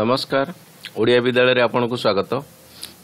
ନମସ୍କାର ଓଡ଼ିଆ ବିଦ୍ୟାଳୟରେ ଆପଣଙ୍କୁ ସ୍ୱାଗତ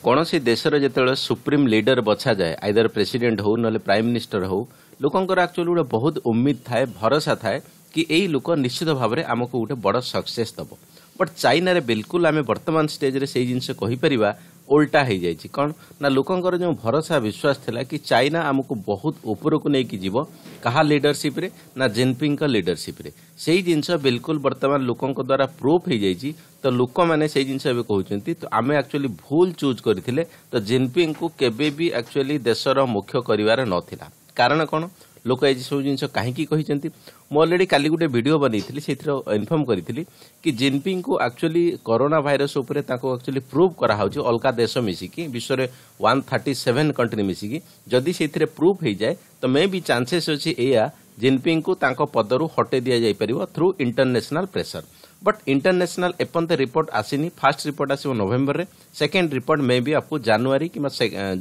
କୌଣସି ଦେଶର ଯେତେବେଳେ ସୁପ୍ରିମ୍ ଲିଡର ବଛାଯାଏ ଆଇଦର ପ୍ରେସିଡେଣ୍ଟ ହେଉ ନହେଲେ ପ୍ରାଇମ୍ ମିନିଷ୍ଟର ହେଉ ଲୋକଙ୍କର ଆକ୍ଚୁଆଲି ଗୋଟେ ବହୁତ ଉମିଦ ଥାଏ ଭରସା ଥାଏ କି ଏଇ ଲୋକ ନିଶ୍ଚିତ ଭାବରେ ଆମକୁ ଗୋଟେ ବଡ଼ ସକ୍ସେସ୍ ଦେବ ବଟ୍ ଚାଇନାରେ ବିଲକୁଲ ଆମେ ବର୍ତ୍ତମାନ ଷ୍ଟେଜ୍ରେ ସେଇ ଜିନିଷ କହିପାରିବା ଓଲଟା ହେଇଯାଇଛି କ'ଣ ନା ଲୋକଙ୍କର ଯେଉଁ ଭରସା ବିଶ୍ୱାସ ଥିଲା କି ଚାଇନା ଆମକୁ ବହୁତ ଉପରକୁ ନେଇକି ଯିବ କାହା ଲିଡରସିପ୍ରେ ନା ଜିନ୍ପିଙ୍ଗଙ୍କ ଲିଡରସିପ୍ରେ ସେଇ ଜିନିଷ ବିଲକୁଲ ବର୍ତ୍ତମାନ ଲୋକଙ୍କ ଦ୍ୱାରା ପ୍ରୁଫ୍ ହେଇଯାଇଛି ତ ଲୋକମାନେ ସେଇ ଜିନିଷ ଏବେ କହୁଛନ୍ତି ତ ଆମେ ଆକ୍ଚୁଆଲି ଭୁଲ ଚୁଜ୍ କରିଥିଲେ ତ ଜିନ୍ପିଙ୍ଗଙ୍କୁ କେବେ ବି ଆକ୍ଚୁଆଲି ଦେଶର ମୁଖ୍ୟ କରିବାର ନଥିଲା କାରଣ କ'ଣ ଲୋକ ଏସବୁ ଜିନିଷ କାହିଁକି କହିଛନ୍ତି ମୁଁ ଅଲରେଡ଼ି କାଲି ଗୋଟେ ଭିଡ଼ିଓ ବନେଇଥିଲି ସେଥିରେ ଇନଫର୍ମ କରିଥିଲି କି ଜିନପିଙ୍ଗକୁ ଆକ୍ଚୁଆଲି କରୋନା ଭାଇରସ୍ ଉପରେ ତାଙ୍କୁ ଆକ୍ଚୁଆଲି ପ୍ରୁଭ୍ କରାହେଉଛି ଅଲଗା ଦେଶ ମିଶିକି ବିଶ୍ୱରେ ୱାନ୍ ଥାର୍ଟି ସେଭେନ୍ କଣ୍ଟ୍ରି ମିଶିକି ଯଦି ସେଥିରେ ପ୍ରୁଭ୍ ହେଇଯାଏ ତ ମେ ବି ଚାନ୍ସେସ୍ ଅଛି ଏଇଆ ଜିନପିଙ୍ଗକୁ ତାଙ୍କ ପଦରୁ ହଟେଇ ଦିଆଯାଇପାରିବ through international pressure but international ଏପର୍ଯ୍ୟନ୍ତ ରିପୋର୍ଟ ଆସିନି ଫାର୍ଷ୍ଟ ରିପୋର୍ଟ ଆସିବ ନଭେମ୍ବରରେ ସେକେଣ୍ଡ ରିପୋର୍ଟ ମେ ବି ଆପକୁ ଜାନୁଆରୀ କିମ୍ବା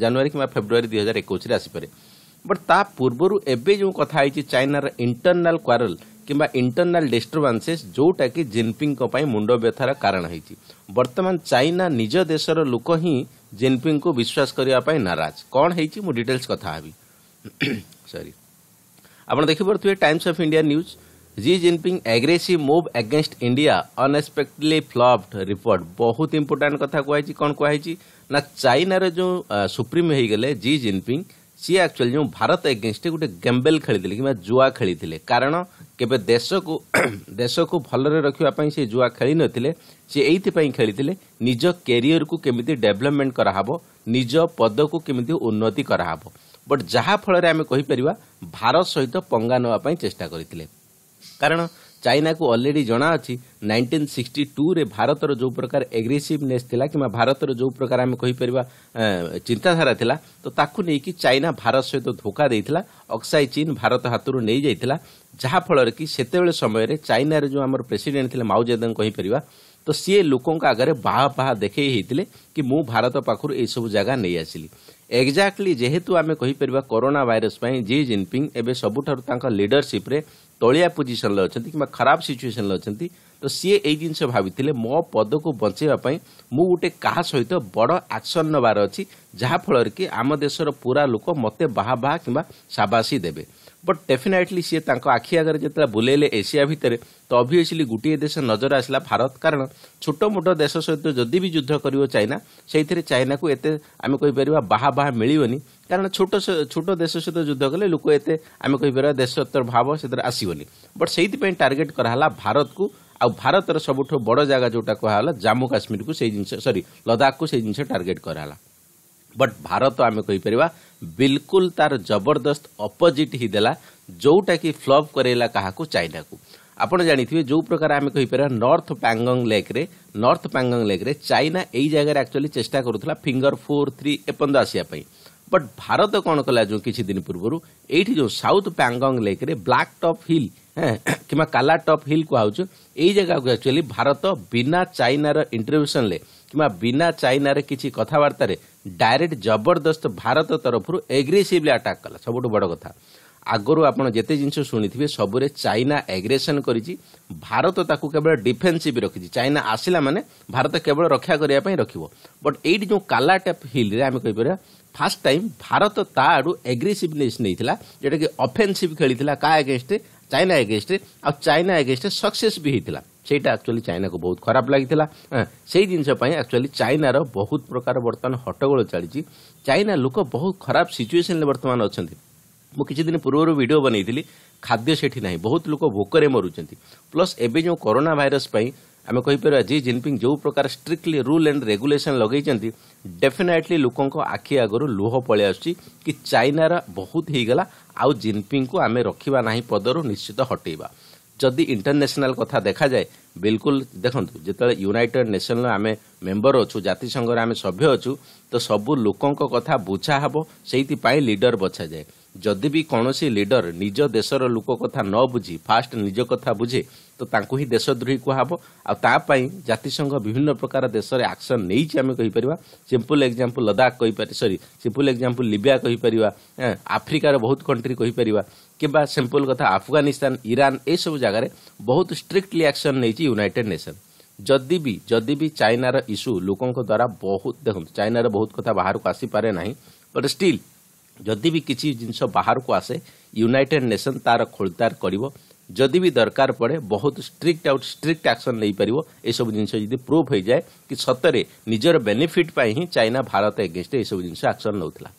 ଜାନୁଆରୀ କିମ୍ବା ଫେବୃଆରୀ ଦୁଇ ହଜାର ଏକୋଇଶରେ ଆସିପାରେ बट ता पूर्व एवं जो कथी चाइनार इंटरनाल क्वारल कि इंटरनाल डिस्टर्बानसे जोटा कि जिनपिंग मुंड व्यथार कारण होती बर्तमान चाइना निज देशर लोक ही जिनपिंग को विश्वास करने नाराज कौन है मुझे डिटेल्स कथी सरी आप देखिए Times of India news Xi Jinping aggressive move against India unexpectedly flopped report बहुत इम्पोर्टा कथ कह कौन कह चाइनार जो सुप्रीम हो गले जी जिनपिंग ସିଏ ଆକ୍ଚୁଆଲି ଯେଉଁ ଭାରତ ଏଗେନ୍ଷ୍ଟ ଗୋଟେ ଗେମ୍ବେଲ ଖେଳିଥିଲେ କିମ୍ବା ଜୁଆ ଖେଳିଥିଲେ କାରଣ କେବେ ଦେଶକୁ ଦେଶକୁ ଭଲରେ ରଖିବା ପାଇଁ ସେ ଜୁଆ ଖେଳିନଥିଲେ ସେ ଏଇଥିପାଇଁ ଖେଳିଥିଲେ ନିଜ କ୍ୟାରିୟରକୁ କେମିତି ଡେଭଲପମେଣ୍ଟ କରାହେବ ନିଜ ପଦକୁ କେମିତି ଉନ୍ନତି କରାହେବ ବଟ୍ ଯାହାଫଳରେ ଆମେ କହିପାରିବା ଭାରତ ସହିତ ପଙ୍ଗା ନେବା ପାଇଁ ଚେଷ୍ଟା କରିଥିଲେ କାରଣ चाइना को अलरेडी जना अछि टू रे भारत जो प्रकार एग्रेसिवनेस थिला कि भारत जो प्रकार आमे कहि चिंताधारा था तो ताकु कि चाइना भारत सहित तो धोखा दे ऑक्साई चीन भारत हातरु नै जाइथिला जहा फल रे समय चाइनार जो हमर प्रेसिडेंट थिले माओ जेदंग कहि परबा तो सीए लोकों का बाहा बाहा देखे कि मु भारत पाखुर ए सब जगह नहीं आसली ଏକ୍ଜାକ୍ଟଲି ଯେହେତୁ ଆମେ କହିପାରିବା କରୋନା ଭାଇରସ୍ ପାଇଁ ଜି ଜିନପିଙ୍ଗ ଏବେ ସବୁଠାରୁ ତାଙ୍କ ଲିଡରସିପ୍ରେ ତଳିଆ ପୋଜିସନ୍ରେ ଅଛନ୍ତି କିମ୍ବା ଖରାପ ସିଚୁଏସନ୍ରେ ଅଛନ୍ତି ତ ସିଏ ଏଇ ଜିନିଷ ଭାବିଥିଲେ ମୋ ପଦକୁ ବଞ୍ଚାଇବା ପାଇଁ ମୁଁ ଗୋଟେ କାହା ସହିତ ବଡ଼ ଆକ୍ସନ୍ ନେବାର ଅଛି ଯାହାଫଳରେ କି ଆମ ଦେଶର ପୁରା ଲୋକ ମୋତେ ବାହା ବାହା କିମ୍ବା ସାବାସୀ ଦେବେ ବଟ୍ ଡେଫିନେଟଲି ସିଏ ତାଙ୍କ ଆଖି ଆଗରେ ଯେତେବେଳେ ବୁଲେଇଲେ ଏସିଆ ଭିତରେ ତ ଅଭିଅସଲି ଗୋଟିଏ ଦେଶ ନଜର ଆସିଲା ଭାରତ କାରଣ ଛୋଟ ମୋଟ ଦେଶ ସହିତ ଯଦି ବି ଯୁଦ୍ଧ କରିବ ଚାଇନା ସେଇଥିରେ ଚାଇନାକୁ ଏତେ ଆମେ କହିପାରିବା ବାହା ବାହା ମିଳିବନି କାରଣ ଛୋଟ ଛୋଟ ଦେଶ ସହିତ ଯୁଦ୍ଧ କଲେ ଲୋକ ଏତେ ଆମେ କହିପାରିବା ଦେଶତ୍ୱର ଭାବ ସେଥିରେ ଆସିବନି ବଟ୍ ସେଇଥିପାଇଁ ଟାର୍ଗେଟ୍ କରାହେଲା ଭାରତକୁ ଆଉ ଭାରତର ସବୁଠୁ ବଡ଼ ଜାଗା ଯେଉଁଟା କୁହାଗଲା ଜାମ୍ମୁ କାଶ୍ମୀରକୁ ସେଇ ଜିନିଷ ସରି ଲଦାଖକୁ ସେଇ ଜିନିଷ ଟାର୍ଗେଟ୍ କରାହେଲା ବଟ୍ ଭାରତ ଆମେ କହିପାରିବା ବିଲକୁଲ ତାର ଜବରଦସ୍ତ ଅପୋଜିଟ୍ ହିଁ ଦେଲା ଯେଉଁଟାକି ଫ୍ଲପ୍ କରେଇଲା କାହାକୁ ଚାଇନାକୁ ଆପଣ ଜାଣିଥିବେ ଯେଉଁ ପ୍ରକାର ଆମେ କହିପାରିବା ନର୍ଥ ପ୍ୟାଙ୍ଗଙ୍ଗ ଲେକ୍ରେ ନର୍ଥ ପ୍ୟାଙ୍ଗଙ୍ଗ ଲେକ୍ରେ ଚାଇନା ଏଇ ଜାଗାରେ ଆକ୍ଚୁଆଲି ଚେଷ୍ଟା କରୁଥିଲା ଫିଙ୍ଗର ଫୋର୍ ଥ୍ରୀ ଏପର୍ଯ୍ୟନ୍ତ ଆସିବା ପାଇଁ ବଟ୍ ଭାରତ କ'ଣ କଲା ଯେଉଁ କିଛି ଦିନ ପୂର୍ବରୁ ଏଇଠି ଯେଉଁ ସାଉଥ୍ ପ୍ୟାଙ୍ଗଙ୍ଗ ଲେକ୍ରେ ବ୍ଲାକ୍ ଟପ୍ ହିଲ୍ କିମ୍ବା କାଲା ଟପ୍ ହିଲ୍ କୁହାଯାଉଛି ଏଇ ଜାଗାକୁ ଆକ୍ଚୁଆଲି ଭାରତ ବିନା ଚାଇନାର ଇଣ୍ଟରଭ୍ୟୁସନ୍ରେ କିମ୍ବା ବିନା ଚାଇନାରେ କିଛି କଥାବାର୍ତ୍ତାରେ ଡାଇରେକ୍ଟ ଜବରଦସ୍ତ ଭାରତ ତରଫରୁ ଏଗ୍ରେସିଭଲି ଆଟାକ୍ କଲା ସବୁଠୁ ବଡ଼ କଥା ଆଗରୁ ଆପଣ ଯେତେ ଜିନିଷ ଶୁଣିଥିବେ ସବୁରେ ଚାଇନା ଏଗ୍ରେସନ୍ କରିଛି ଭାରତ ତାକୁ କେବଳ ଡିଫେନ୍ସିଭ୍ ରଖିଛି ଚାଇନା ଆସିଲା ମାନେ ଭାରତ କେବଳ ରକ୍ଷା କରିବା ପାଇଁ ରଖିବ ବଟ୍ ଏଇଠି ଯେଉଁ କାଲା ଟ୍ୟାପ୍ ହିଲ୍ରେ ଆମେ କହିପାରିବା ଫାର୍ଷ୍ଟ ଟାଇମ୍ ଭାରତ ତା ଆଡ଼ୁ ଏଗ୍ରେସିଭନେସ୍ ନେଇଥିଲା ଯେଉଁଟାକି ଅଫେନ୍ସିଭ୍ ଖେଳିଥିଲା କାହା ଏଗେନ୍ଷ୍ଟ ଚାଇନା ଏଗେନଷ୍ଟରେ ଆଉ ଚାଇନା ଏଗେନଷ୍ଟରେ ସକ୍ସେସ୍ ବି ହେଇଥିଲା ସେଇଟା ଆକ୍ଚୁଆଲି ଚାଇନାକୁ ବହୁତ ଖରାପ ଲାଗିଥିଲା ସେଇ ଜିନିଷ ପାଇଁ ଆକ୍ଚୁଆଲି ଚାଇନାର ବହୁତ ପ୍ରକାର ବର୍ତ୍ତମାନ ହଟ୍ଟଗୋଳ ଚାଲିଛି ଚାଇନା ଲୋକ ବହୁତ ଖରାପ ସିଚୁଏସନ୍ରେ ବର୍ତ୍ତମାନ ଅଛନ୍ତି ମୁଁ କିଛିଦିନ ପୂର୍ବରୁ ଭିଡ଼ିଓ ବନେଇଥିଲି ଖାଦ୍ୟ ସେଠି ନାହିଁ ବହୁତ ଲୋକ ଭୋକରେ ମରୁଛନ୍ତି ପ୍ଲସ୍ ଏବେ ଯେଉଁ କରୋନା ଭାଇରସ୍ ପାଇଁ ଆମେ କହିପାରିବା ଜି ଜିନପିଙ୍ଗ ଯେଉଁ ପ୍ରକାର ଷ୍ଟ୍ରିକ୍ଟଲି ରୁଲ୍ ଆଣ୍ଡ ରେଗୁଲେସନ୍ ଲଗେଇଛନ୍ତି ଡେଫିନେଟଲି ଲୋକଙ୍କ ଆଖି ଆଗରୁ ଲୁହ ପଳେଇ ଆସୁଛି କି ଚାଇନାର ବହୁତ ହେଇଗଲା ଆଉ ଜିନପିଙ୍ଗକୁ ଆମେ ରଖିବା ନାହିଁ ପଦରୁ ନିଶ୍ଚିତ ହଟେଇବା ଯଦି ଇଣ୍ଟରନ୍ୟାସନାଲ କଥା ଦେଖାଯାଏ ବିଲକୁଲ ଦେଖନ୍ତୁ ଯେତେବେଳେ ୟୁନାଇଟେଡ୍ ନେସନର ଆମେ ମେମ୍ବର ଅଛୁ ଜାତିସଂଘର ଆମେ ସଭ୍ୟ ଅଛୁ ତ ସବୁ ଲୋକଙ୍କ କଥା ବୁଝା ହେବ ସେଇଥିପାଇଁ ଲିଡର ବଛାଯାଏ जदि भी कौन लिडर निज देशर लोक कथ न बुझे फास्ट निज कथ बुझे तो ही देशद्रोही कहबाई जातिसंघ विभिन्न प्रकार देश में आक्सन नहींपर simple example Ladakh sorry simple example लिबियापर आफ्रिकार बहुत कंट्री कहीपर कि सिंपल कथा आफगानिस्तान ईरान ए सब जगह बहुत स्ट्रिक्टली आक्सन नहीं यूनिटेड नेसन जदि भी जदि भी चाइनार इश्यू लोकों द्वारा बहुत देखते चाइनार बहुत कथ बाहर को आसपे ना बट स्टिल जदि भी किसी जिन बाहर को आसे यूनाइटेड नेशन तार खोलतार कर जदि भी दरकार पड़े बहुत स्ट्रिक्ट आउट स्ट्रिक्ट एक्शन नहीं पार ये सब जिन प्रूफ हो जाए कि सतरे निजर बेनिफिट ही चाइना भारत एगेस्ट यह सब जिन आक्शन नौला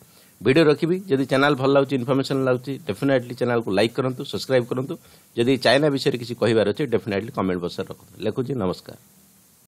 भिड रखी जदि चैनल भल लगे इनफर्मेसन लगे डेफिनेटली चैनल को लाइक करूँ सब्सक्राइब करूँ जदि चाइना विषय किसी कहार अच्छे डेफिनेटली कमेंट बक्स में रखु नमस्कार